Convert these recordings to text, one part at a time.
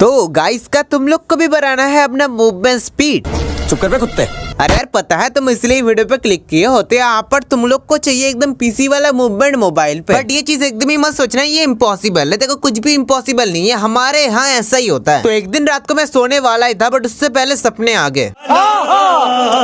तो गाइस का तुम लोग को भी बढ़ाना है अपना मूवमेंट स्पीड चुप कर कुत्ते अरे यार पता है तुम इसलिए वीडियो पे क्लिक किए होते यहाँ पर तुम लोग को चाहिए एकदम पीसी वाला मूवमेंट मोबाइल पे बट ये चीज एकदम ही मत सोचना ये इम्पॉसिबल है देखो कुछ भी इम्पॉसिबल नहीं है हमारे यहाँ ऐसा ही होता है तो एक दिन रात को मैं सोने वाला ही था बट उससे पहले सपने आ गए हाँ, हाँ।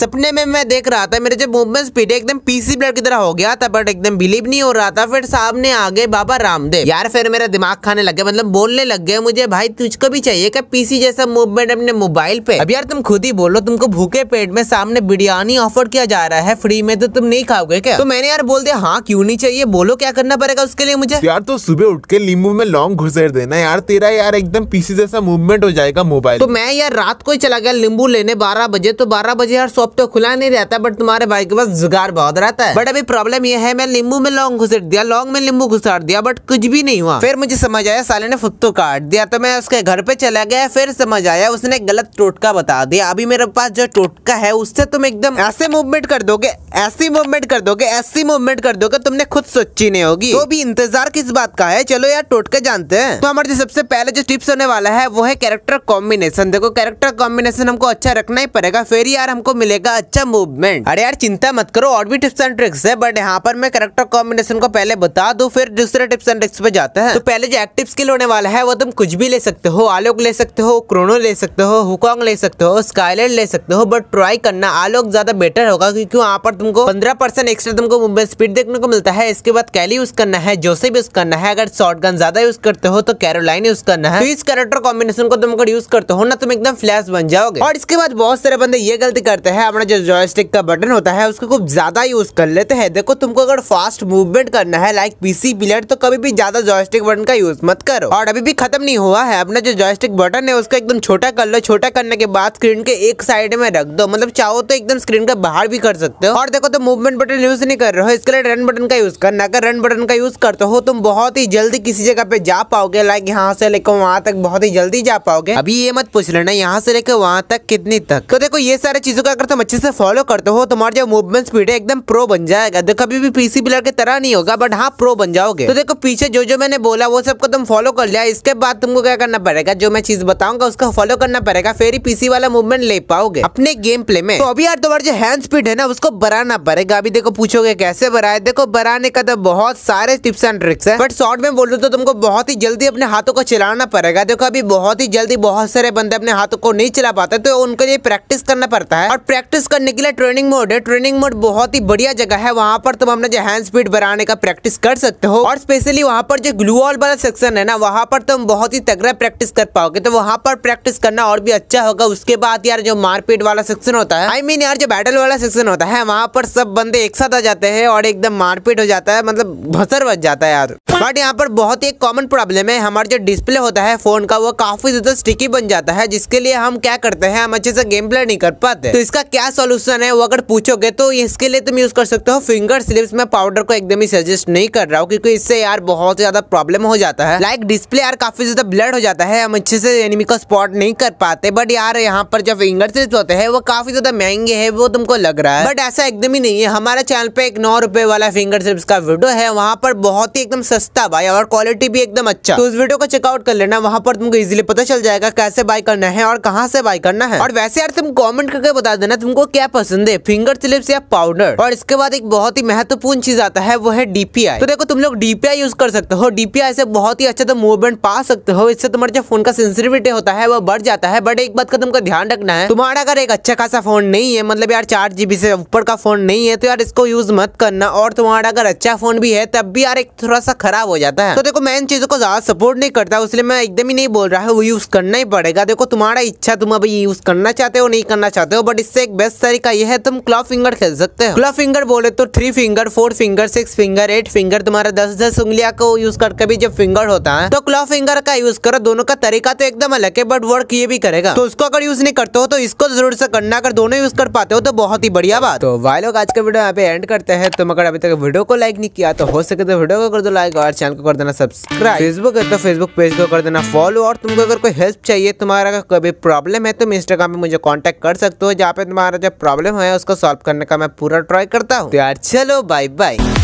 सपने में मैं देख रहा था मेरे जो मूवमेंट स्पीड एकदम पीसी ब्लड की तरह हो गया था बट एकदम बिलीव नहीं हो रहा था फिर सामने आ गए बाबा रामदेव यार फिर मेरा दिमाग खाने लग गया मतलब बोलने लग गए मुझे भाई तुझको भी चाहिए क्या पीसी जैसा मूवमेंट अपने मोबाइल पे अब यार तुम खुद ही बोलो तुमको भूखे पेट में सामने बिरयानी ऑफर किया जा रहा है फ्री में तो तुम नहीं खाओगे क्या तो मैंने यार बोल दिया हाँ क्यों नहीं चाहिए बोलो क्या करना पड़ेगा उसके लिए मुझे यार तो सुबह उठ के लींबू में लॉन्ग घुसेर देना यार तेरा यार एकदम पीसी जैसा मूवमेंट हो जाएगा मोबाइल तो मैं यार रात को ही चला गया लींबू लेने बारह बजे तो बारह बजे यार सौ शॉप तो खुला नहीं रहता बट तुम्हारे भाई के पास जुगाड़ बहुत रहता है बट अभी प्रॉब्लम यह है मैं नींबू में लौंग घुसेट दिया लौंग में लिंबू घुसाड़ दिया बट कुछ भी नहीं हुआ फिर मुझे समझ आया साले ने फुत्तू काट दिया तो मैं उसके घर पे चला गया फिर समझ आया उसने गलत टोटका बता दिया अभी मेरे पास जो टोटका है उससे तुम एकदम ऐसे मूवमेंट कर दोगे ऐसी मूवमेंट कर दोगे ऐसी मूवमेंट कर दोगे तुमने खुद सोची नहीं होगी तो भी इंतजार किस बात का है चलो यार टोटके जानते हैं तो हमारे सबसे पहले जो टिप्स होने वाला है वो है कैरेक्टर कॉम्बिनेशन देखो कैरेक्टर कॉम्बिनेशन हमको अच्छा रखना ही पड़ेगा फिर यार हमको मिलेगा रहेगा अच्छा मूवमेंट अरे यार चिंता मत करो और भी टिप्स एंड ट्रिक्स है बट यहाँ पर मैं करेक्टर कॉम्बिनेशन को पहले बता दू फिर दूसरे टिप्स एंड ट्रिक्स पे जाते हैं तो पहले जो एक्टिव स्किल होने वाला है वो तुम कुछ भी ले सकते हो आलोक ले सकते हो क्रोनो ले सकते हो हुकॉन्ग ले सकते हो स्काइलेट ले सकते हो बट ट्राई करना आलोक ज्यादा बेटर होगा क्योंकि वहाँ पर तुमको पंद्रह परसेंट एक्स्ट्रा तुमको मूवमेंट स्पीड देखने को मिलता है इसके बाद कैली यूज करना है जोसेफ यूज करना है अगर शॉर्ट गन ज्यादा यूज करते हो तो कैरोलाइन यूज करना है तो इस करेक्टर कॉम्बिनेशन को तुम अगर यूज करते हो ना तुम एकदम फ्लैश बन जाओगे और इसके बाद बहुत सारे बंदे ये गलती करते हैं अपना जो जॉयस्टिक का बटन होता है उसको खूब ज़्यादा यूज़ कर लेते हैं देखो तुमको अगर फास्ट मूवमेंट करना है लाइक पीसी प्लेयर तो कभी भी ज़्यादा जॉयस्टिक बटन का यूज़ मत करो और अभी भी खत्म नहीं हुआ है अपना जो जॉयस्टिक बटन है उसको एकदम छोटा कर लो छोटा करने के बाद स्क्रीन के एक साइड में रख दो मतलब चाहो तो एकदम स्क्रीन का बाहर भी कर सकते हो और देखो तो मूवमेंट बटन यूज़ नहीं कर रहे हो इसके लिए रन बटन का यूज़ करना अगर रन बटन का यूज़ करते हो तुम बहुत ही जल्दी किसी जगह पे जा पाओगे लाइक यहाँ से लेकर वहाँ तक बहुत ही जल्दी जा पाओगे अभी ये मत पूछ लेना यहाँ से लेकर वहाँ तक कितनी तक तो देखो ये सारी चीज़ों का अगर तुम एकदम अच्छे से फॉलो करते हो तुम्हारा जो मूवमेंट स्पीड है एकदम प्रो बन जाएगा तो कभी भी पीसी बिलर की तरह नहीं होगा बट हाँ प्रो बन जाओगे तो देखो पीछे जो जो मैंने बोला वो सबको तुम फॉलो कर लिया इसके बाद तुमको क्या करना पड़ेगा जो मैं चीज बताऊंगा उसको फॉलो करना पड़ेगा फिर ही पीसी वाला मूवमेंट ले पाओगे अपने गेम प्ले में तो अभी यार तुम्हारा जो हैंड स्पीड है ना उसको बढ़ाना पड़ेगा अभी देखो पूछोगे कैसे बढ़ाए देखो बढ़ाने का तो बहुत सारे टिप्स एंड ट्रिक्स है बट शॉर्ट में बोलू तो तुमको बहुत ही जल्दी अपने हाथों को चलाना पड़ेगा देखो अभी बहुत ही जल्दी बहुत सारे बंदे अपने हाथों को नहीं चला पाते तो उनके लिए प्रैक्टिस करना पड़ता है और प्रैक्टिस प्रैक्टिस करने के लिए ट्रेनिंग मोड है ट्रेनिंग मोड बहुत ही बढ़िया जगह है वहाँ पर तुम अपना जो हैंड स्पीड बढ़ाने का प्रैक्टिस कर सकते हो और स्पेशली वहाँ पर जो ग्लू वॉल वाला सेक्शन है ना वहाँ पर तुम बहुत ही तगड़ा प्रैक्टिस कर पाओगे तो वहाँ पर प्रैक्टिस करना और भी अच्छा होगा उसके बाद यार जो मारपीट वाला सेक्शन होता है आई I मीन mean यार जो बैटल वाला सेक्शन होता है वहाँ पर सब बंदे एक साथ आ जाते हैं और एकदम मारपीट हो जाता है मतलब भसर बच जाता है यार बट यहाँ पर बहुत ही एक कॉमन प्रॉब्लम है हमारा जो डिस्प्ले होता है फोन का वो काफी ज्यादा स्टिकी बन जाता है जिसके लिए हम क्या करते हैं हम अच्छे से गेम प्ले नहीं कर पाते तो इसका क्या सोल्यूशन है वो अगर पूछोगे तो इसके लिए तुम यूज़ कर सकते हो फिंगर स्लिप्स में पाउडर को एकदम ही सजेस्ट नहीं कर रहा हूँ क्योंकि इससे यार बहुत ज़्यादा प्रॉब्लम हो जाता है लाइक डिस्प्ले यार काफ़ी ज़्यादा ब्लड हो जाता है हम अच्छे से एनिमी को स्पॉट नहीं कर पाते बट यार यहाँ पर जो फिंगर स्लिप्स होते हैं वो काफ़ी ज़्यादा महंगे है वो तुमको लग रहा है बट ऐसा एकदम ही नहीं है हमारे चैनल पे एक नौ रुपए वाला फिंगर स्लिप्स का वीडियो है वहाँ पर बहुत ही एकदम सस्ता बाय और क्वालिटी भी एकदम अच्छा तो उस वीडियो को चेकआउट कर लेना वहाँ पर तुमको इजिली पता चल जाएगा कैसे बाय करना है और कहाँ से बाय करना है और वैसे यार तुम कॉमेंट करके बता देना तुमको क्या पसंद है फिंगर स्लिप्स या पाउडर और इसके बाद एक बहुत ही महत्वपूर्ण चीज आता है वो है डीपीआई तो देखो तुम लोग डीपीआई यूज कर सकते हो डीपीआई से बहुत ही अच्छा तुम तो मूवमेंट पा सकते हो इससे तुम्हारे जो फोन का सेंसिटिविटी होता है वो बढ़ जाता है बट एक बात का तुमको ध्यान रखना है तुम्हारा अगर एक अच्छा खासा फोन नहीं है मतलब यार चार जीबी से ऊपर का फोन नहीं है तो यार इसको यूज मत करना और तुम्हारा अगर अच्छा फोन भी है तब भी यार एक थोड़ा सा खराब हो जाता है तो देखो मैं इन चीजों को ज्यादा सपोर्ट नहीं करता इसलिए मैं एकदम ही नहीं बोल रहा है वो यूज करना ही पड़ेगा देखो तुम्हारा इच्छा तुम अभी यूज करना चाहते हो नहीं करना चाहते हो बट इससे एक बेस्ट तरीका यह है तुम क्लॉ फिंगर खेल सकते हो क्लॉ फिंगर बोले तो three finger four finger six finger eight finger तुम्हारा दस दस उंगलिया को यूज करके भी जब फिंगर होता है तो क्लॉ फिंगर का यूज करो दोनों का तरीका तो एकदम अलग है बट वर्क ये भी करेगा तो उसको अगर यूज नहीं करते हो तो इसको जरूर से करना अगर दोनों यूज कर पाते हो तो बहुत ही बढ़िया बात तो वाई लोग आज का वीडियो यहाँ पे एंड करते हैं तुम अगर अभी तक वीडियो को लाइक नहीं किया तो हो सके तो वीडियो को कर दो लाइक और चैनल को कर देना सब्सक्राइब फेसबुक है तो फेसबुक पेज को कर देना फॉलो और तुमको अगर कोई हेल्प चाहिए तुम्हारा कोई प्रॉब्लम है तुम इंस्टाग्राम पे मुझे कॉन्टेक्ट कर सकते हो जहाँ पे तुम्हारा हमारा जो प्रॉब्लम है उसको सॉल्व करने का मैं पूरा ट्राई करता हूँ तो यार चलो बाय बाय